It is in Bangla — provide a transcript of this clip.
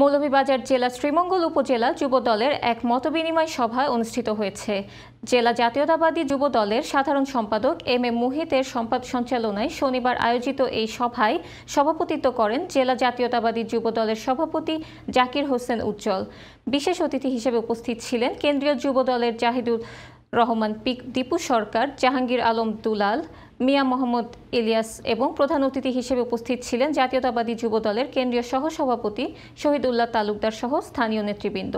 মৌলভীবাজার জেলা শ্রীমঙ্গল উপজেলা যুব দলের এক মতবিনিময় সভা অনুষ্ঠিত হয়েছে জেলা জাতীয়তাবাদী যুব দলের সাধারণ সম্পাদক এম এ মুহিতের সম্পাদ সঞ্চালনায় শনিবার আয়োজিত এই সভায় সভাপতিত্ব করেন জেলা জাতীয়তাবাদী যুব দলের সভাপতি জাকির হোসেন উজ্জ্বল বিশেষ অতিথি হিসেবে উপস্থিত ছিলেন কেন্দ্রীয় যুব দলের জাহিদুল রহমান পিক দীপু সরকার জাহাঙ্গীর আলম দুলাল মিয়া মোহাম্মদ ইলিয়াস এবং প্রধান অতিথি হিসেবে উপস্থিত ছিলেন জাতীয়তাবাদী যুব দলের কেন্দ্রীয় সহসভাপতি শহীদুল্লাহ তালুকদার সহ স্থানীয় নেতৃবৃন্দ